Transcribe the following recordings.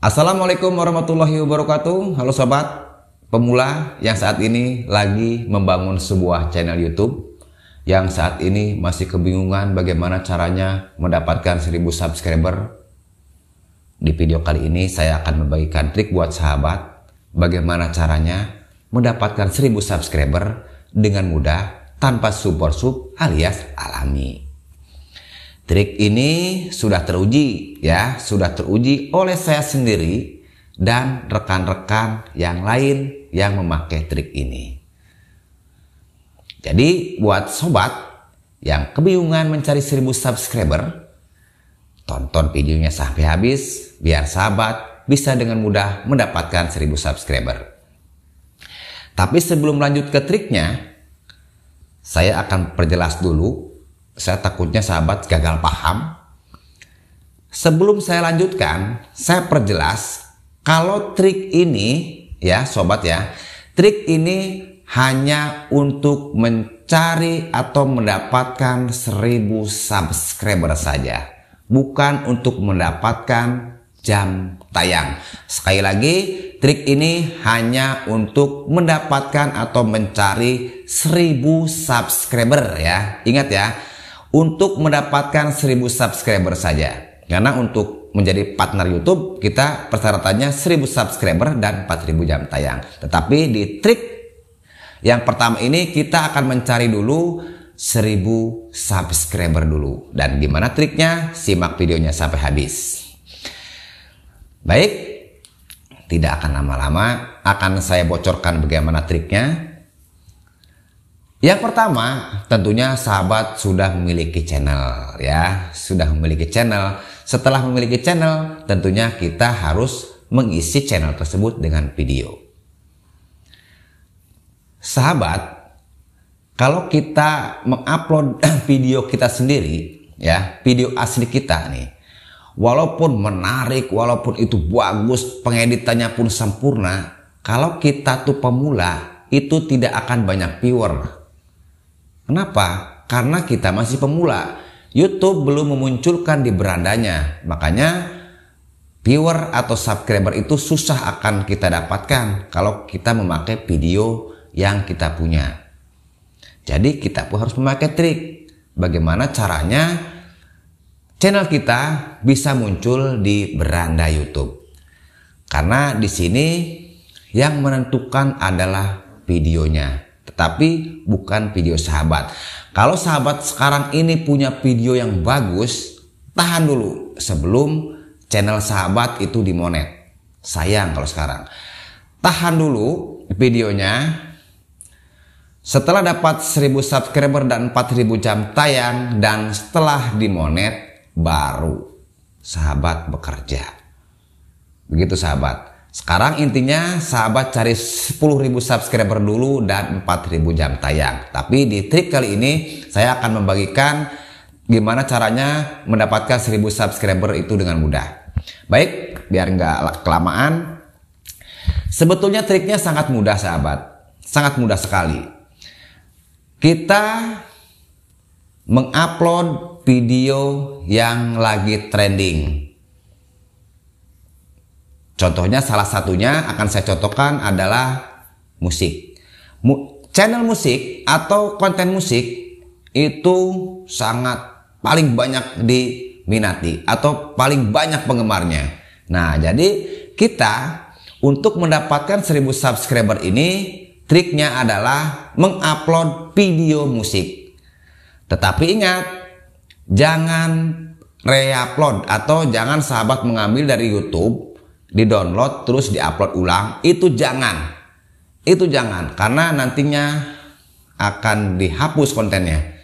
Assalamualaikum warahmatullahi wabarakatuh. Halo sobat pemula yang saat ini lagi membangun sebuah channel YouTube yang saat ini masih kebingungan bagaimana caranya mendapatkan 1000 subscriber. Di video kali ini saya akan membagikan trik buat sahabat bagaimana caranya mendapatkan 1000 subscriber dengan mudah tanpa support sub alias alami. Trik ini sudah teruji ya, sudah teruji oleh saya sendiri dan rekan-rekan yang lain yang memakai trik ini. Jadi buat sobat yang kebingungan mencari 1000 subscriber, tonton videonya sampai habis biar sahabat bisa dengan mudah mendapatkan 1000 subscriber. Tapi sebelum lanjut ke triknya, saya akan perjelas dulu saya takutnya sahabat gagal paham. Sebelum saya lanjutkan, saya perjelas kalau trik ini ya sobat ya, trik ini hanya untuk mencari atau mendapatkan 1000 subscriber saja, bukan untuk mendapatkan jam tayang. Sekali lagi, trik ini hanya untuk mendapatkan atau mencari 1000 subscriber ya. Ingat ya, untuk mendapatkan 1000 subscriber saja. Karena untuk menjadi partner YouTube kita persyaratannya 1000 subscriber dan 4000 jam tayang. Tetapi di trik yang pertama ini kita akan mencari dulu 1000 subscriber dulu. Dan gimana triknya? Simak videonya sampai habis. Baik, tidak akan lama-lama akan saya bocorkan bagaimana triknya yang pertama, tentunya sahabat sudah memiliki channel ya, sudah memiliki channel. Setelah memiliki channel, tentunya kita harus mengisi channel tersebut dengan video. Sahabat, kalau kita mengupload video kita sendiri ya, video asli kita nih. Walaupun menarik, walaupun itu bagus, pengeditannya pun sempurna, kalau kita tuh pemula, itu tidak akan banyak viewer Kenapa? Karena kita masih pemula. YouTube belum memunculkan di berandanya. Makanya viewer atau subscriber itu susah akan kita dapatkan kalau kita memakai video yang kita punya. Jadi kita pun harus memakai trik. Bagaimana caranya channel kita bisa muncul di beranda YouTube. Karena di sini yang menentukan adalah videonya tetapi bukan video sahabat. Kalau sahabat sekarang ini punya video yang bagus, tahan dulu sebelum channel sahabat itu dimonet. Sayang kalau sekarang. Tahan dulu videonya. Setelah dapat 1000 subscriber dan 4000 jam tayang dan setelah dimonet baru sahabat bekerja. Begitu sahabat. Sekarang intinya sahabat cari 10.000 subscriber dulu dan 4.000 jam tayang. Tapi di trik kali ini saya akan membagikan gimana caranya mendapatkan 1.000 subscriber itu dengan mudah. Baik, biar nggak kelamaan. Sebetulnya triknya sangat mudah sahabat. Sangat mudah sekali. Kita mengupload video yang lagi trending Contohnya salah satunya akan saya contohkan adalah musik. Mu channel musik atau konten musik itu sangat paling banyak diminati atau paling banyak penggemarnya. Nah, jadi kita untuk mendapatkan 1000 subscriber ini triknya adalah mengupload video musik. Tetapi ingat, jangan reupload atau jangan sahabat mengambil dari YouTube di download terus diupload ulang itu jangan itu jangan karena nantinya akan dihapus kontennya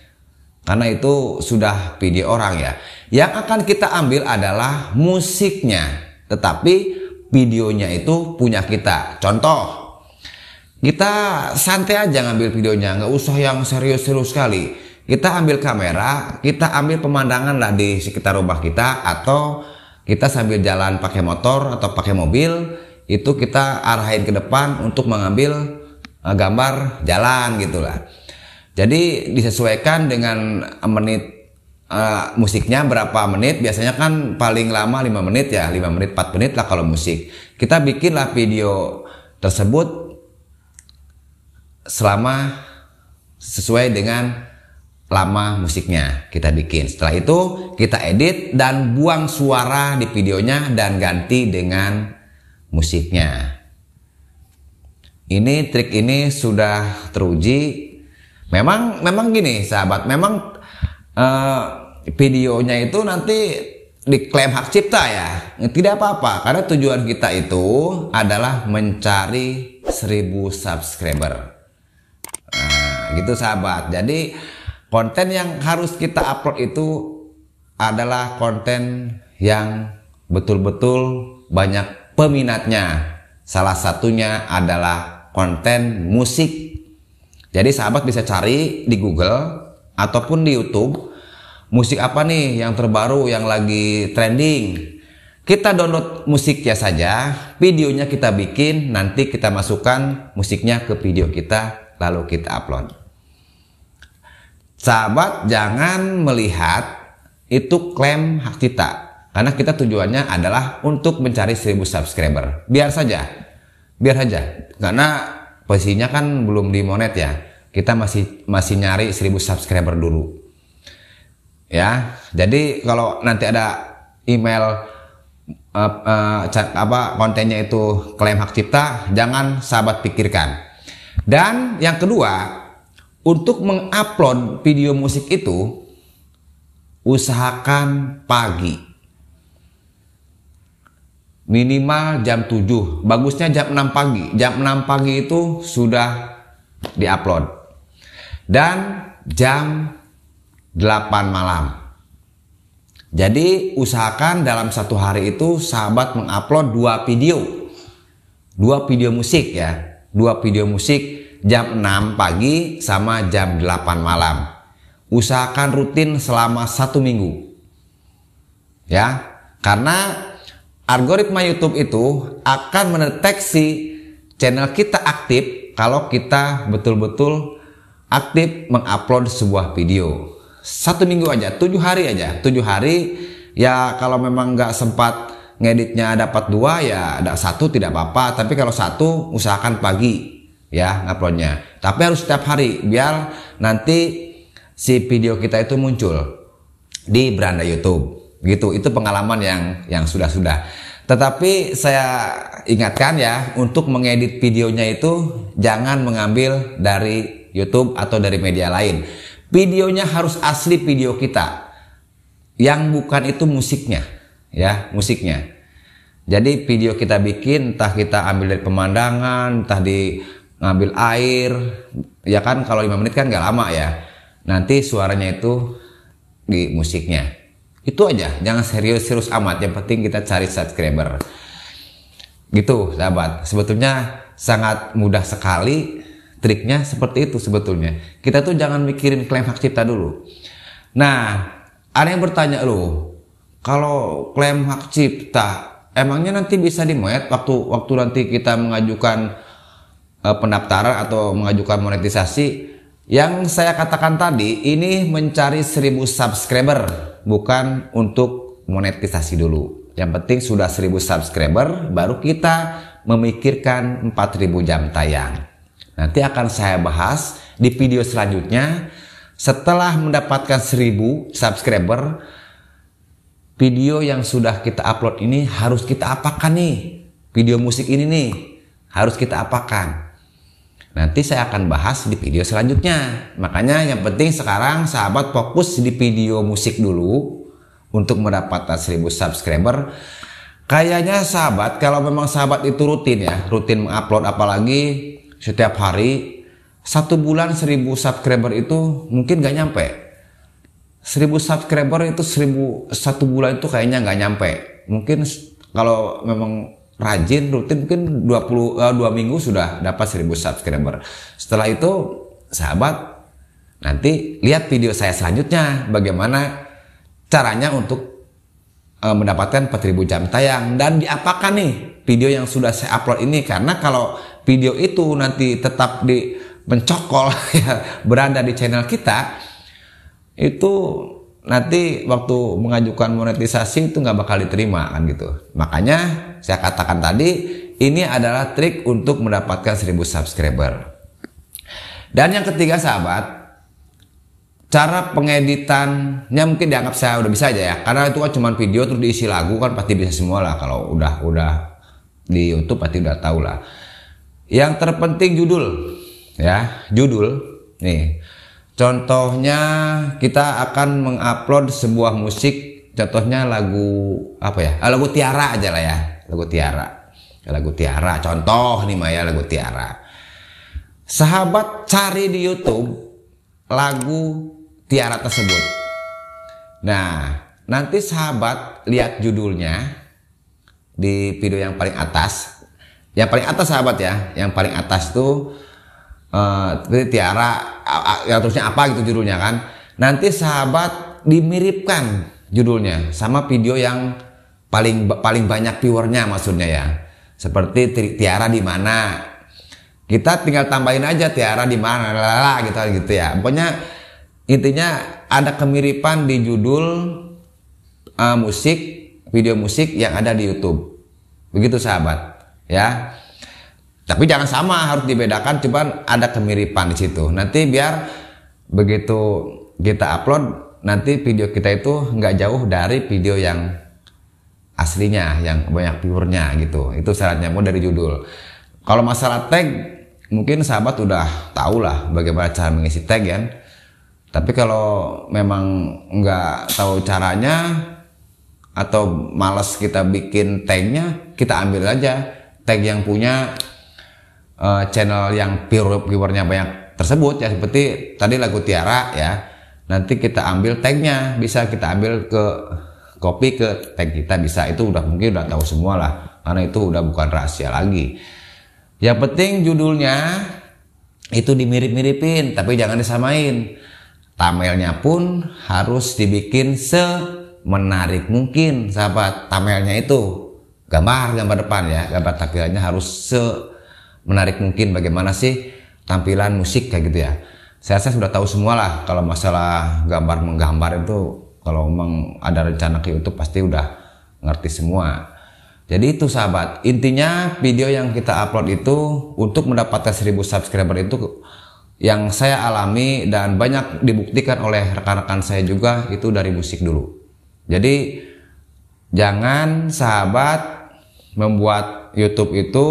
karena itu sudah video orang ya yang akan kita ambil adalah musiknya tetapi videonya itu punya kita contoh kita santai aja ngambil videonya nggak usah yang serius-serius sekali kita ambil kamera kita ambil pemandangan lah di sekitar rumah kita atau kita sambil jalan pakai motor atau pakai mobil itu kita arahin ke depan untuk mengambil eh, gambar jalan gitulah. Jadi disesuaikan dengan menit uh, musiknya berapa menit biasanya kan paling lama 5 menit ya 5 menit 4 menit lah kalau musik. Kita bikinlah video tersebut selama sesuai dengan lama musiknya kita bikin. Setelah itu kita edit dan buang suara di videonya dan ganti dengan musiknya. Ini trik ini sudah teruji. Memang memang gini sahabat, memang uh, videonya itu nanti diklaim hak cipta ya. Tidak apa-apa karena tujuan kita itu adalah mencari 1000 subscriber. Nah, gitu sahabat. Jadi Konten yang harus kita upload itu adalah konten yang betul-betul banyak peminatnya. Salah satunya adalah konten musik. Jadi sahabat bisa cari di Google ataupun di YouTube musik apa nih yang terbaru yang lagi trending. Kita download musiknya saja, videonya kita bikin, nanti kita masukkan musiknya ke video kita lalu kita upload sahabat jangan melihat itu klaim hak cipta karena kita tujuannya adalah untuk mencari 1000 subscriber biar saja biar saja karena posisinya kan belum dimonet ya kita masih masih nyari 1000 subscriber dulu ya jadi kalau nanti ada email uh, uh, apa kontennya itu klaim hak cipta jangan sahabat pikirkan dan yang kedua untuk mengupload video musik itu, usahakan pagi. Minimal jam 7, bagusnya jam 6 pagi. Jam 6 pagi itu sudah diupload. Dan jam 8 malam. Jadi usahakan dalam satu hari itu sahabat mengupload dua video. Dua video musik ya. Dua video musik jam 6 pagi sama jam 8 malam. Usahakan rutin selama satu minggu. Ya, karena algoritma YouTube itu akan mendeteksi channel kita aktif kalau kita betul-betul aktif mengupload sebuah video. Satu minggu aja, tujuh hari aja, tujuh hari. Ya kalau memang nggak sempat ngeditnya dapat dua ya ada satu tidak apa-apa. Tapi kalau satu usahakan pagi ya nguploadnya. Tapi harus setiap hari biar nanti si video kita itu muncul di beranda YouTube. Gitu. Itu pengalaman yang yang sudah-sudah. Tetapi saya ingatkan ya untuk mengedit videonya itu jangan mengambil dari YouTube atau dari media lain. Videonya harus asli video kita. Yang bukan itu musiknya, ya, musiknya. Jadi video kita bikin entah kita ambil dari pemandangan, entah di ngambil air ya kan kalau lima menit kan nggak lama ya nanti suaranya itu di musiknya itu aja jangan serius-serius amat yang penting kita cari subscriber gitu sahabat sebetulnya sangat mudah sekali triknya seperti itu sebetulnya kita tuh jangan mikirin klaim hak cipta dulu nah ada yang bertanya loh kalau klaim hak cipta emangnya nanti bisa dimuat waktu waktu nanti kita mengajukan Eh, pendaftaran atau mengajukan monetisasi yang saya katakan tadi ini mencari 1000 subscriber bukan untuk monetisasi dulu. Yang penting sudah 1000 subscriber baru kita memikirkan 4000 jam tayang. Nanti akan saya bahas di video selanjutnya setelah mendapatkan 1000 subscriber video yang sudah kita upload ini harus kita apakan nih? Video musik ini nih harus kita apakan? Nanti saya akan bahas di video selanjutnya. Makanya yang penting sekarang sahabat fokus di video musik dulu untuk mendapatkan 1000 subscriber. Kayaknya sahabat kalau memang sahabat itu rutin ya, rutin mengupload apalagi setiap hari satu bulan 1000 subscriber itu mungkin gak nyampe. 1000 subscriber itu 1000 satu bulan itu kayaknya nggak nyampe. Mungkin kalau memang rajin rutin mungkin 20 uh, 2 minggu sudah dapat 1000 subscriber. Setelah itu sahabat nanti lihat video saya selanjutnya bagaimana caranya untuk uh, mendapatkan 4000 jam tayang dan diapakan nih video yang sudah saya upload ini karena kalau video itu nanti tetap di mencokol ya berada di channel kita itu nanti waktu mengajukan monetisasi itu nggak bakal diterima kan gitu. Makanya saya katakan tadi ini adalah trik untuk mendapatkan 1000 subscriber. Dan yang ketiga sahabat, cara pengeditannya mungkin dianggap saya udah bisa aja ya. Karena itu kan cuma video terus diisi lagu kan pasti bisa semua lah kalau udah udah di YouTube pasti udah tahu lah. Yang terpenting judul ya, judul nih. Contohnya kita akan mengupload sebuah musik, contohnya lagu apa ya? Ah, lagu Tiara aja lah ya, lagu Tiara. Lagu Tiara, contoh nih Maya lagu Tiara. Sahabat cari di YouTube lagu Tiara tersebut. Nah, nanti sahabat lihat judulnya di video yang paling atas. Yang paling atas sahabat ya, yang paling atas tuh uh, tiara ya terusnya apa gitu judulnya kan nanti sahabat dimiripkan judulnya sama video yang paling paling banyak viewernya maksudnya ya seperti tiara di mana kita tinggal tambahin aja tiara di mana lah gitu gitu ya pokoknya intinya ada kemiripan di judul uh, musik video musik yang ada di YouTube begitu sahabat ya tapi jangan sama, harus dibedakan. Cuman ada kemiripan di situ. Nanti biar begitu kita upload, nanti video kita itu nggak jauh dari video yang aslinya, yang banyak viewernya gitu. Itu syaratnya mau dari judul. Kalau masalah tag, mungkin sahabat udah tahu lah bagaimana cara mengisi tag ya. Tapi kalau memang nggak tahu caranya atau males kita bikin tagnya, kita ambil aja tag yang punya uh, channel yang viewer viewernya banyak tersebut ya seperti tadi lagu Tiara ya nanti kita ambil tagnya bisa kita ambil ke copy ke tag kita bisa itu udah mungkin udah tahu semua lah karena itu udah bukan rahasia lagi yang penting judulnya itu dimirip-miripin tapi jangan disamain tamelnya pun harus dibikin semenarik mungkin sahabat tamelnya itu gambar gambar depan ya gambar takdirnya harus se menarik mungkin bagaimana sih tampilan musik kayak gitu ya. Saya saya sudah tahu semua lah kalau masalah gambar menggambar itu kalau memang ada rencana ke YouTube pasti udah ngerti semua. Jadi itu sahabat, intinya video yang kita upload itu untuk mendapatkan 1000 subscriber itu yang saya alami dan banyak dibuktikan oleh rekan-rekan saya juga itu dari musik dulu. Jadi jangan sahabat membuat YouTube itu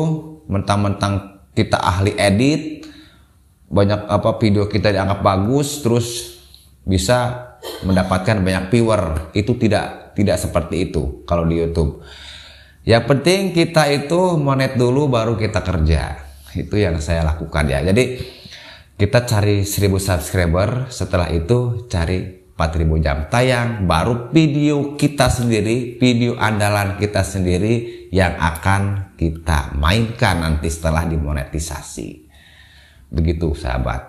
mentang-mentang kita ahli edit banyak apa video kita dianggap bagus terus bisa mendapatkan banyak viewer itu tidak tidak seperti itu kalau di YouTube yang penting kita itu monet dulu baru kita kerja itu yang saya lakukan ya jadi kita cari 1000 subscriber setelah itu cari 4000 jam tayang baru video kita sendiri video andalan kita sendiri yang akan kita mainkan nanti setelah dimonetisasi. Begitu sahabat.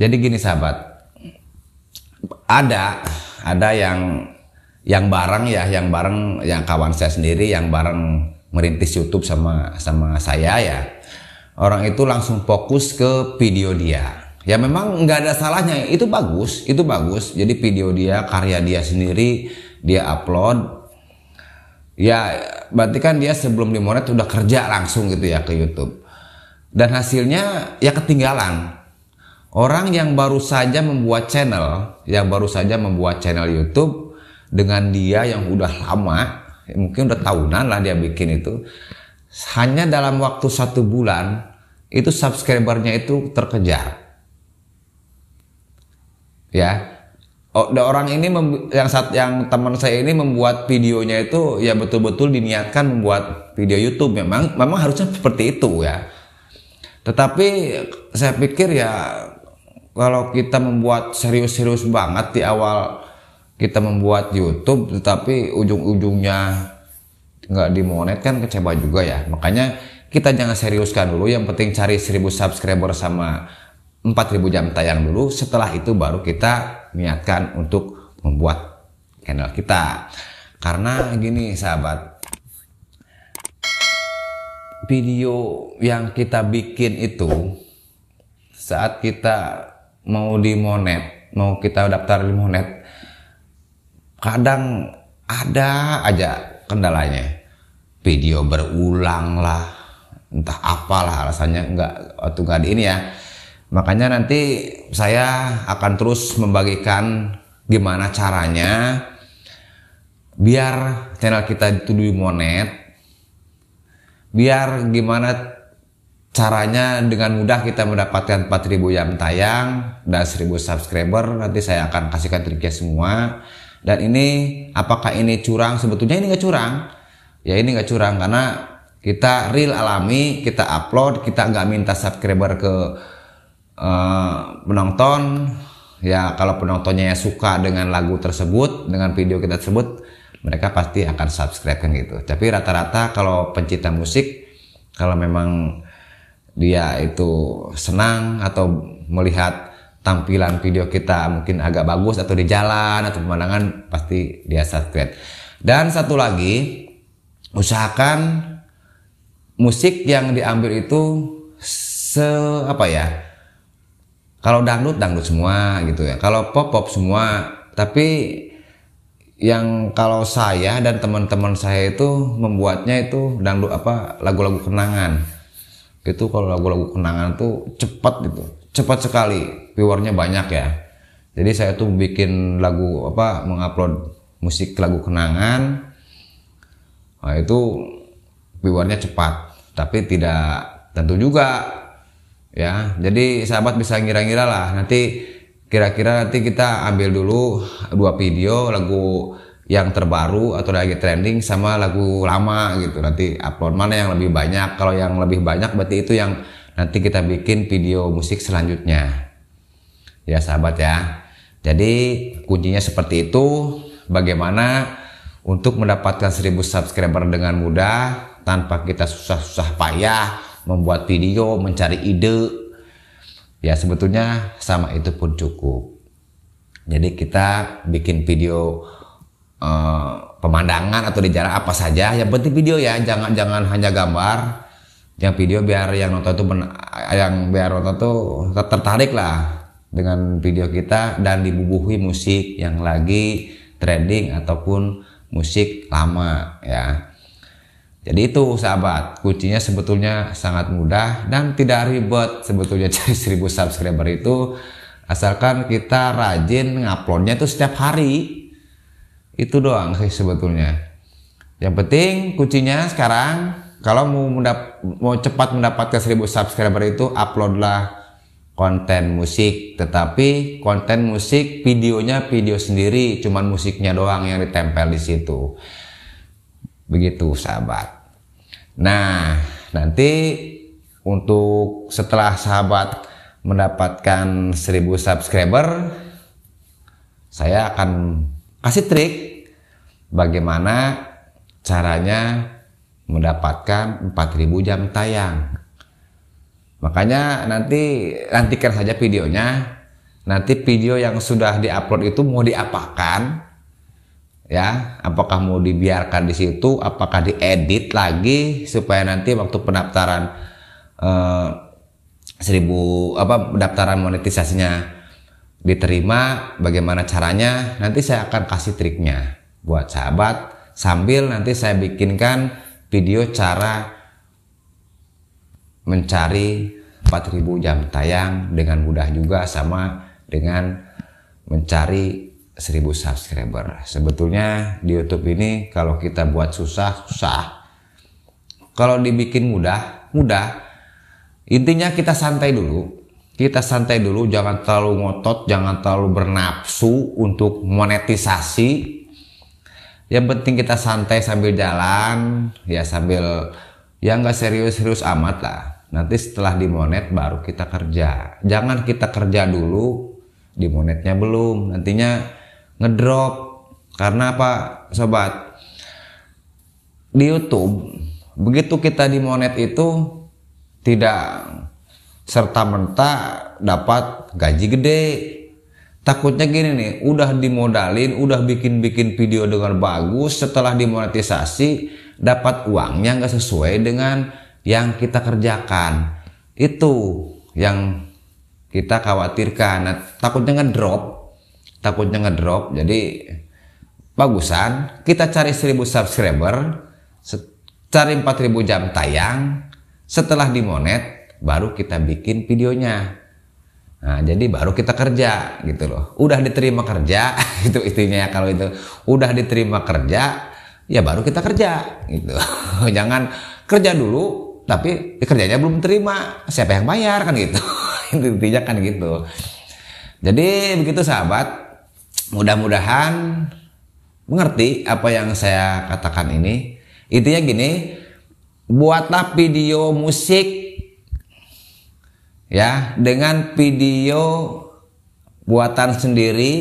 Jadi gini sahabat, ada ada yang yang bareng ya, yang bareng yang kawan saya sendiri yang bareng merintis YouTube sama sama saya ya. Orang itu langsung fokus ke video dia. Ya memang nggak ada salahnya, itu bagus, itu bagus. Jadi video dia, karya dia sendiri, dia upload, Ya, berarti kan dia sebelum dimonet udah kerja langsung gitu ya ke YouTube. Dan hasilnya ya ketinggalan. Orang yang baru saja membuat channel, yang baru saja membuat channel YouTube dengan dia yang udah lama, mungkin udah tahunan lah dia bikin itu, hanya dalam waktu satu bulan itu subscribernya itu terkejar. Ya, Oh, orang ini yang saat yang teman saya ini membuat videonya itu ya betul-betul diniatkan membuat video YouTube memang memang harusnya seperti itu ya. Tetapi saya pikir ya kalau kita membuat serius-serius banget di awal kita membuat YouTube tetapi ujung-ujungnya nggak dimonet kan kecewa juga ya. Makanya kita jangan seriuskan dulu yang penting cari 1000 subscriber sama 4000 jam tayang dulu setelah itu baru kita niatkan untuk membuat channel kita karena gini sahabat video yang kita bikin itu saat kita mau di monet mau kita daftar di monet kadang ada aja kendalanya video berulang lah entah apalah alasannya nggak waktu nggak di ini ya Makanya nanti saya akan terus membagikan gimana caranya biar channel kita itu monet Biar gimana caranya dengan mudah kita mendapatkan 4000 jam tayang dan 1000 subscriber. Nanti saya akan kasihkan triknya semua. Dan ini apakah ini curang? Sebetulnya ini nggak curang. Ya ini nggak curang karena kita real alami, kita upload, kita nggak minta subscriber ke uh, eh, penonton ya kalau penontonnya suka dengan lagu tersebut dengan video kita tersebut mereka pasti akan subscribe kan gitu tapi rata-rata kalau pencinta musik kalau memang dia itu senang atau melihat tampilan video kita mungkin agak bagus atau di jalan atau pemandangan pasti dia subscribe. Dan satu lagi, usahakan musik yang diambil itu se apa ya? Kalau dangdut dangdut semua gitu ya. Kalau pop pop semua. Tapi yang kalau saya dan teman-teman saya itu membuatnya itu dangdut apa lagu-lagu kenangan itu kalau lagu-lagu kenangan tuh cepat gitu cepat sekali viewernya banyak ya jadi saya tuh bikin lagu apa mengupload musik lagu kenangan nah itu viewernya cepat tapi tidak tentu juga ya jadi sahabat bisa ngira-ngira lah nanti kira-kira nanti kita ambil dulu dua video lagu yang terbaru atau lagi trending sama lagu lama gitu nanti upload mana yang lebih banyak kalau yang lebih banyak berarti itu yang nanti kita bikin video musik selanjutnya ya sahabat ya jadi kuncinya seperti itu bagaimana untuk mendapatkan 1000 subscriber dengan mudah tanpa kita susah-susah payah membuat video, mencari ide. Ya sebetulnya sama itu pun cukup. Jadi kita bikin video uh, pemandangan atau di jalan apa saja, yang penting video ya, jangan jangan hanya gambar. Yang video biar yang nonton itu yang biar nonton itu tertarik lah dengan video kita dan dibubuhi musik yang lagi trending ataupun musik lama ya jadi itu sahabat, kuncinya sebetulnya sangat mudah dan tidak ribet sebetulnya cari 1000 subscriber itu asalkan kita rajin nguploadnya itu setiap hari. Itu doang sih sebetulnya. Yang penting kuncinya sekarang kalau mau mendap mau cepat mendapatkan 1000 subscriber itu uploadlah konten musik tetapi konten musik videonya video sendiri cuman musiknya doang yang ditempel di situ. Begitu sahabat. Nah, nanti untuk setelah sahabat mendapatkan 1000 subscriber, saya akan kasih trik bagaimana caranya mendapatkan 4000 jam tayang. Makanya nanti nantikan saja videonya. Nanti video yang sudah diupload itu mau diapakan ya apakah mau dibiarkan di situ apakah diedit lagi supaya nanti waktu pendaftaran eh, seribu apa pendaftaran monetisasinya diterima bagaimana caranya nanti saya akan kasih triknya buat sahabat sambil nanti saya bikinkan video cara mencari 4000 jam tayang dengan mudah juga sama dengan mencari 1000 subscriber. Sebetulnya di YouTube ini kalau kita buat susah, susah. Kalau dibikin mudah, mudah. Intinya kita santai dulu. Kita santai dulu, jangan terlalu ngotot, jangan terlalu bernafsu untuk monetisasi. Yang penting kita santai sambil jalan, ya sambil ya nggak serius-serius amat lah. Nanti setelah dimonet baru kita kerja. Jangan kita kerja dulu, di monetnya belum. Nantinya ngedrop karena apa sobat di YouTube begitu kita di monet itu tidak serta merta dapat gaji gede takutnya gini nih udah dimodalin udah bikin bikin video dengan bagus setelah dimonetisasi dapat uangnya nggak sesuai dengan yang kita kerjakan itu yang kita khawatirkan nah, takutnya ngedrop takutnya ngedrop jadi bagusan kita cari 1000 subscriber cari 4000 jam tayang setelah dimonet baru kita bikin videonya Nah, jadi baru kita kerja gitu loh. Udah diterima kerja, itu istrinya ya kalau itu udah diterima kerja, ya baru kita kerja gitu. Jangan kerja dulu tapi kerjanya belum terima, siapa yang bayar kan gitu. Intinya kan gitu. Jadi begitu sahabat, mudah-mudahan mengerti apa yang saya katakan ini. Intinya gini, buatlah video musik ya dengan video buatan sendiri,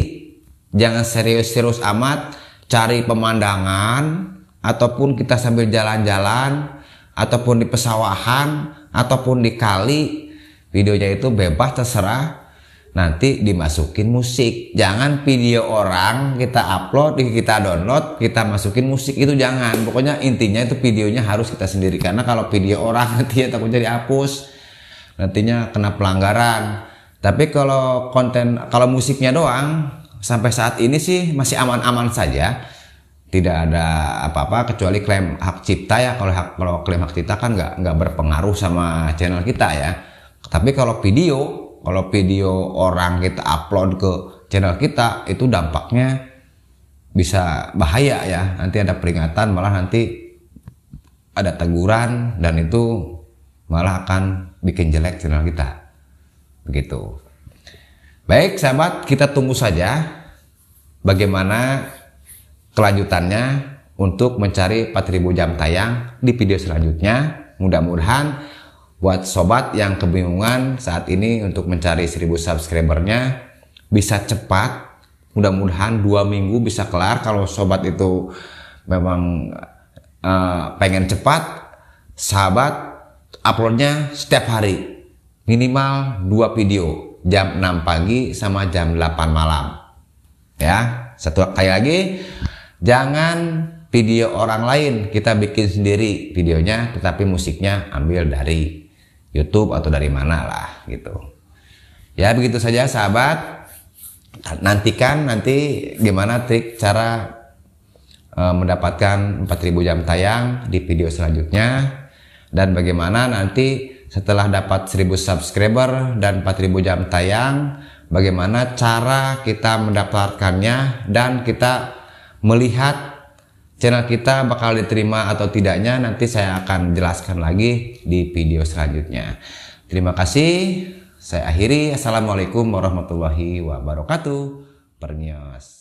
jangan serius-serius amat, cari pemandangan ataupun kita sambil jalan-jalan ataupun di pesawahan ataupun di kali videonya itu bebas terserah nanti dimasukin musik. Jangan video orang kita upload, kita download, kita masukin musik itu jangan. Pokoknya intinya itu videonya harus kita sendiri karena kalau video orang nanti ya takutnya dihapus. Nantinya kena pelanggaran. Tapi kalau konten kalau musiknya doang sampai saat ini sih masih aman-aman saja. Tidak ada apa-apa kecuali klaim hak cipta ya. Kalau hak kalau klaim hak cipta kan nggak nggak berpengaruh sama channel kita ya. Tapi kalau video kalau video orang kita upload ke channel kita itu dampaknya bisa bahaya ya nanti ada peringatan malah nanti ada teguran dan itu malah akan bikin jelek channel kita begitu baik sahabat kita tunggu saja bagaimana kelanjutannya untuk mencari 4000 jam tayang di video selanjutnya mudah-mudahan buat sobat yang kebingungan saat ini untuk mencari 1000 subscribernya bisa cepat mudah-mudahan dua minggu bisa kelar kalau sobat itu memang uh, pengen cepat sahabat uploadnya setiap hari minimal dua video jam 6 pagi sama jam 8 malam ya satu kali lagi jangan video orang lain kita bikin sendiri videonya tetapi musiknya ambil dari YouTube atau dari mana lah gitu. Ya begitu saja sahabat. Nantikan nanti gimana trik cara e, mendapatkan 4000 jam tayang di video selanjutnya dan bagaimana nanti setelah dapat 1000 subscriber dan 4000 jam tayang bagaimana cara kita mendapatkannya dan kita melihat channel kita bakal diterima atau tidaknya nanti saya akan jelaskan lagi di video selanjutnya. Terima kasih. Saya akhiri. Assalamualaikum warahmatullahi wabarakatuh. Pernyos.